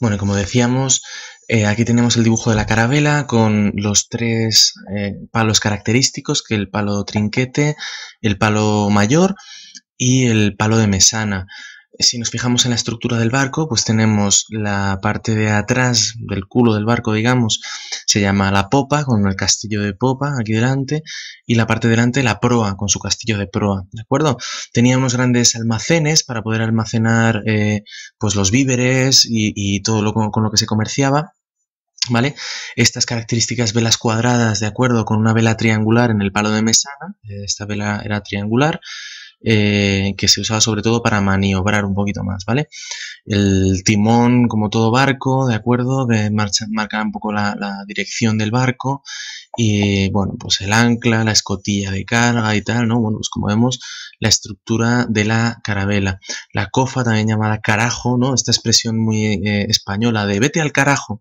Bueno, como decíamos, eh, aquí tenemos el dibujo de la carabela con los tres eh, palos característicos, que el palo trinquete, el palo mayor y el palo de mesana. Si nos fijamos en la estructura del barco, pues tenemos la parte de atrás del culo del barco, digamos, se llama la popa, con el castillo de popa aquí delante, y la parte delante la proa, con su castillo de proa, ¿de acuerdo? Tenía unos grandes almacenes para poder almacenar eh, pues los víveres y, todo lo con, con lo que se comerciaba, ¿Vale? Estas características velas cuadradas, de acuerdo, con una vela triangular en el palo de mesana, eh, esta vela era triangular, eh, que se usaba sobre todo para maniobrar un poquito más, ¿vale? El timón, como todo barco, ¿de acuerdo? Que marcha, marca un poco la, dirección del barco y, bueno, pues el ancla, la escotilla de carga y tal, ¿no? Bueno, pues como vemos, la estructura de la carabela. La cofa, también llamada carajo, ¿no? Esta expresión muy eh, española de vete al carajo.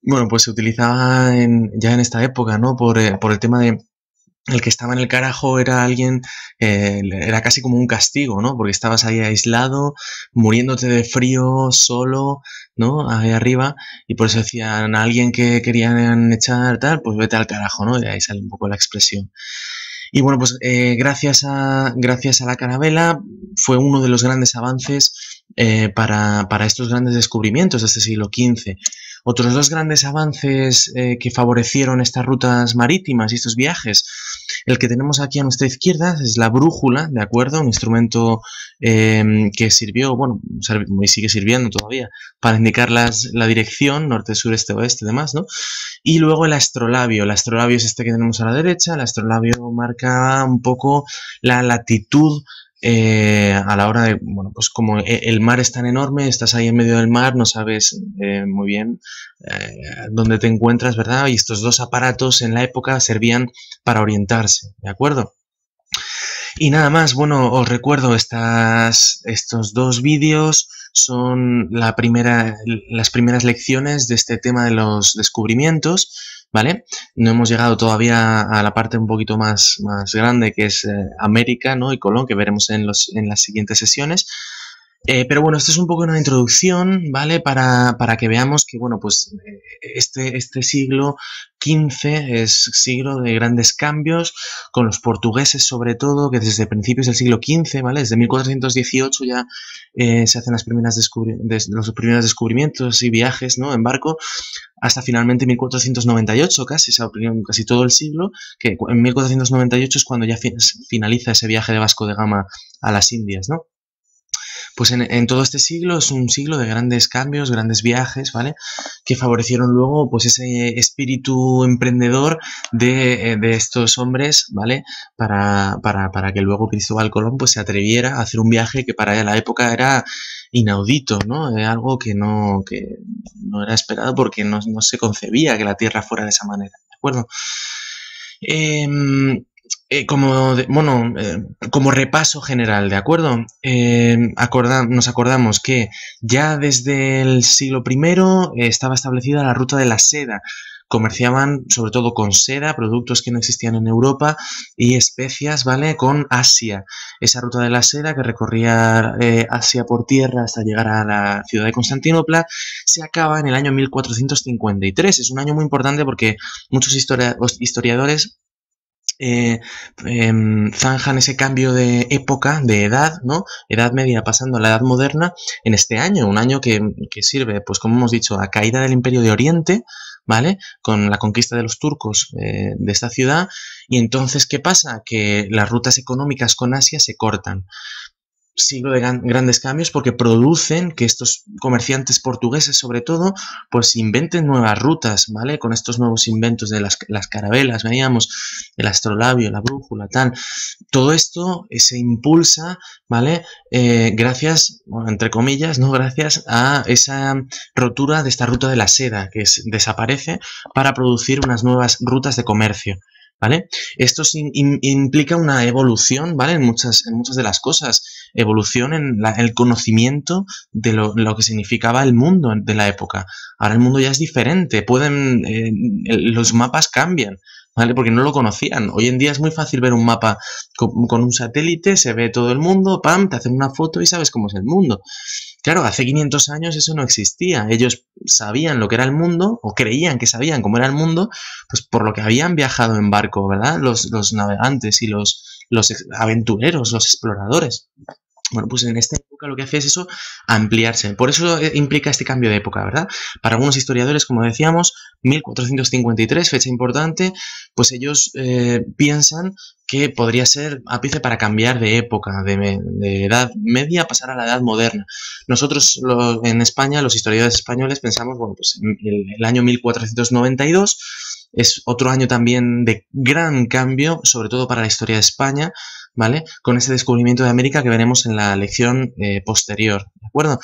Bueno, pues se utilizaba ya en esta época, ¿no? por eh, el tema de el que estaba en el carajo era alguien, eh, era casi como un castigo, ¿no? Porque estabas ahí aislado, muriéndote de frío, solo, ¿no? Ahí arriba, y por eso decían a alguien que querían echar tal, pues vete al carajo, ¿no? De ahí sale un poco la expresión. Y bueno, pues eh, gracias, a, gracias a la carabela fue uno de los grandes avances eh, para, estos grandes descubrimientos de este siglo XV. Otros dos grandes avances eh, que favorecieron estas rutas marítimas y estos viajes, el que tenemos aquí a nuestra izquierda es la brújula, ¿de acuerdo? Un instrumento em, que sirvió, bueno, y sigue sirviendo todavía, para indicar la dirección, norte, sur, este, oeste, demás, ¿no? Y luego el astrolabio. El astrolabio es este que tenemos a la derecha. El astrolabio marca un poco la latitud eh, a la hora de, bueno, pues como e, el mar es tan enorme, estás ahí en medio del mar, no sabes eh, muy bien eh, dónde te encuentras, ¿verdad? Y estos dos aparatos en la época servían para orientarse, ¿de acuerdo? Y nada más, bueno, os recuerdo estas, estos dos vídeos son la primera, las primeras lecciones de este tema de los descubrimientos ¿vale? No hemos llegado todavía a la parte un poquito más, más grande que es eh, América, ¿no? Y Colón, que veremos en, los, en las siguientes sesiones. Eh, pero bueno, esto es un poco una introducción, ¿vale? Para, que veamos que, bueno, pues este, este siglo XV es siglo de grandes cambios, con los portugueses sobre todo, que desde principios del siglo XV, ¿vale? Desde 1418 ya eh, se hacen las primeras los primeros descubrimientos y viajes, ¿no? En barco, hasta finalmente 1498 casi, se casi todo el siglo, que en 1498 es cuando ya finaliza ese viaje de Vasco de Gama a las Indias, ¿no? pues en, todo este siglo es un siglo de grandes cambios, grandes viajes, ¿vale? Que favorecieron luego pues ese espíritu emprendedor de, eh, estos hombres, ¿vale? Para, que luego Cristóbal Colón pues, se atreviera a hacer un viaje que para la época era inaudito, ¿no? Eh, algo que no, que no era esperado porque no, no se concebía que la Tierra fuera de esa manera, ¿de acuerdo? Eh, eh, como, bueno, eh, como repaso general, ¿de acuerdo? Eh, nos acordamos que ya desde el siglo I estaba establecida la ruta de la seda. Comerciaban sobre todo con seda, productos que no existían en Europa y especias, ¿vale? Con Asia. Esa ruta de la seda que recorría Asia por tierra hasta llegar a la ciudad de Constantinopla se acaba en el año 1453. Es un año muy importante porque muchos historiadores eh, em, zanjan ese cambio de época, de edad, ¿no? Edad media pasando a la edad moderna en este año, un año que, sirve, pues como hemos dicho, a caída del imperio de Oriente, ¿vale? Con la conquista de los turcos eh, de esta ciudad. Y entonces, ¿qué pasa? Que las rutas económicas con Asia se cortan siglo de grandes cambios porque producen que estos comerciantes portugueses sobre todo pues inventen nuevas rutas, ¿vale? Con estos nuevos inventos de las, carabelas, veíamos el astrolabio, la brújula, tal. Todo esto eh, se impulsa, ¿vale? Eh, gracias, entre comillas, ¿no? Gracias a esa rotura de esta ruta de la seda que desaparece para producir unas nuevas rutas de comercio. ¿Vale? Esto implica una evolución, ¿vale? En muchas, en muchas de las cosas evolución en, el conocimiento de lo, que significaba el mundo de la época. Ahora el mundo ya es diferente, pueden, eh, los mapas cambian. ¿Vale? Porque no lo conocían. Hoy en día es muy fácil ver un mapa con, un satélite, se ve todo el mundo, pam, te hacen una foto y sabes cómo es el mundo. Claro, hace 500 años eso no existía. Ellos sabían lo que era el mundo, o creían que sabían cómo era el mundo, pues por lo que habían viajado en barco, ¿verdad? Los, navegantes y los, los aventureros, los exploradores. Bueno, pues en esta época lo que hace es eso, ampliarse. Por eso eh, implica este cambio de época, ¿verdad? Para algunos historiadores, como decíamos, 1453, fecha importante, pues ellos eh, piensan que podría ser ápice para cambiar de época, de, edad media, pasar a la edad moderna. Nosotros en España, los historiadores españoles, pensamos, bueno, pues el año 1492 es otro año también de gran cambio, sobre todo para la historia de España, ¿vale? Con ese descubrimiento de América que veremos en la lección eh, posterior, ¿de acuerdo?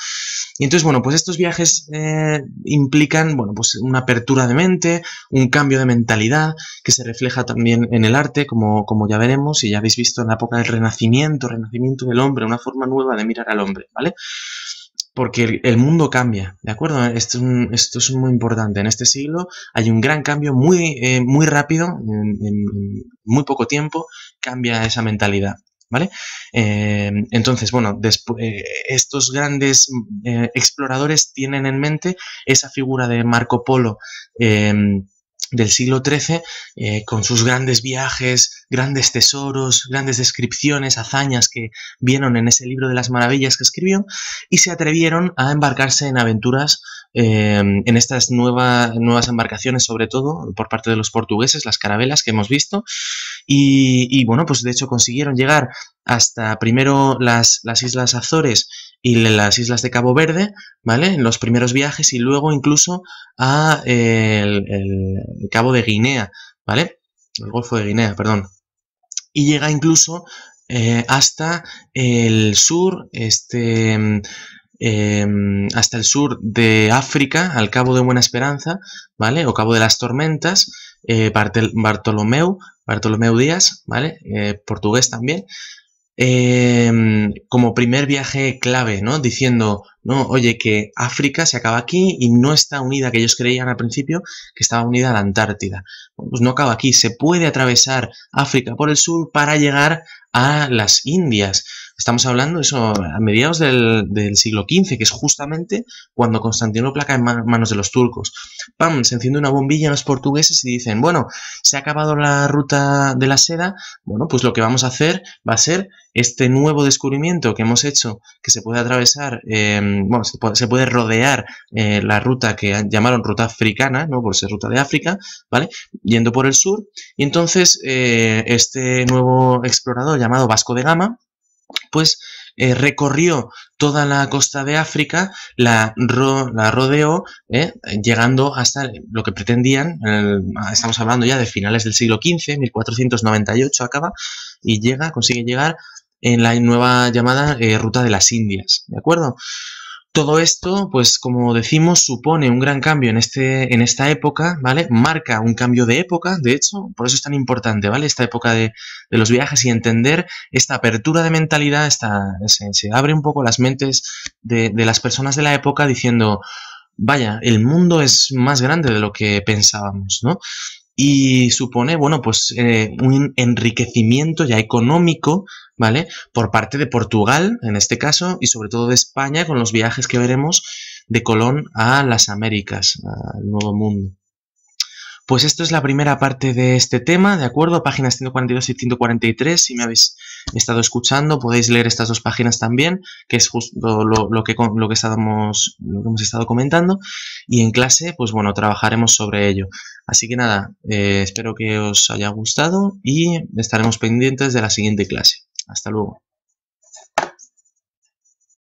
Y entonces, bueno, pues estos viajes eh, implican, bueno, pues una apertura de mente, un cambio de mentalidad que se refleja también en el arte, como, como ya veremos y ya habéis visto en la época del Renacimiento, Renacimiento del hombre, una forma nueva de mirar al hombre, ¿vale? porque el, mundo cambia, ¿de acuerdo? Esto es, muy importante. En este siglo hay un gran cambio muy, eh, muy rápido, en, muy poco tiempo, cambia esa mentalidad. ¿Vale? Eh, entonces, bueno, eh, estos grandes exploradores tienen en mente esa figura de Marco Polo del siglo XIII, eh, con sus grandes viajes, grandes tesoros, grandes descripciones, hazañas que vieron en ese libro de las maravillas que escribió, y se atrevieron a embarcarse en aventuras em, en estas nuevas embarcaciones, sobre todo por parte de los portugueses, las carabelas que hemos visto. y, bueno, pues de hecho consiguieron llegar hasta primero las, Islas Azores y las Islas de Cabo Verde, ¿vale? En los primeros viajes y luego incluso a eh, el, Cabo de Guinea, ¿vale? El Golfo de Guinea, perdón. Y llega incluso eh, hasta el sur, este, em, hasta el sur de África, al Cabo de Buena Esperanza, ¿vale? O Cabo de las Tormentas, eh, Bartolomeu, Bartolomeu Díaz, ¿vale? Eh, portugués también, Em, como primer viaje clave, ¿no? Diciendo, no, oye, que África se acaba aquí y no está unida, que ellos creían al principio que estaba unida a la Antártida. Pues no acaba aquí, se puede atravesar África por el sur para llegar a las Indias. Estamos hablando eso a mediados del, siglo XV, que es justamente cuando Constantinopla cae en manos de los turcos. Pam, se enciende una bombilla en los portugueses y dicen, bueno, se ha acabado la ruta de la seda, bueno, pues lo que vamos a hacer va a ser este nuevo descubrimiento que hemos hecho, que se puede atravesar, em, bueno, se puede, rodear eh, la ruta que llamaron ruta africana, ¿no? Por ser ruta de África, ¿vale? Yendo por el sur. Y entonces eh, este nuevo explorador llamado Vasco de Gama, pues eh, recorrió toda la costa de África, la, rodeó, eh, llegando hasta lo que pretendían, estamos hablando ya de finales del siglo XV, 1498 acaba, y llega, consigue llegar en la nueva llamada eh, Ruta de las Indias, ¿de acuerdo? Todo esto, pues como decimos, supone un gran cambio en, este, en esta época, ¿vale? Marca un cambio de época, de hecho, por eso es tan importante, ¿vale? Esta época de, los viajes y entender esta apertura de mentalidad, esta, se, abre un poco las mentes de, de las personas de la época diciendo, vaya, el mundo es más grande de lo que pensábamos, ¿no? y supone, bueno, pues eh, un enriquecimiento ya económico, ¿vale? Por parte de Portugal, en este caso, y sobre todo de España, con los viajes que veremos de Colón a las Américas, al Nuevo Mundo. Pues esto es la primera parte de este tema, ¿de acuerdo? Páginas 142 y 143, si me habéis estado escuchando, podéis leer estas dos páginas también, que es justo lo, que, lo, que estábamos, lo que hemos estado comentando, y en clase, pues bueno, trabajaremos sobre ello. Así que nada, eh, espero que os haya gustado y estaremos pendientes de la siguiente clase. Hasta luego.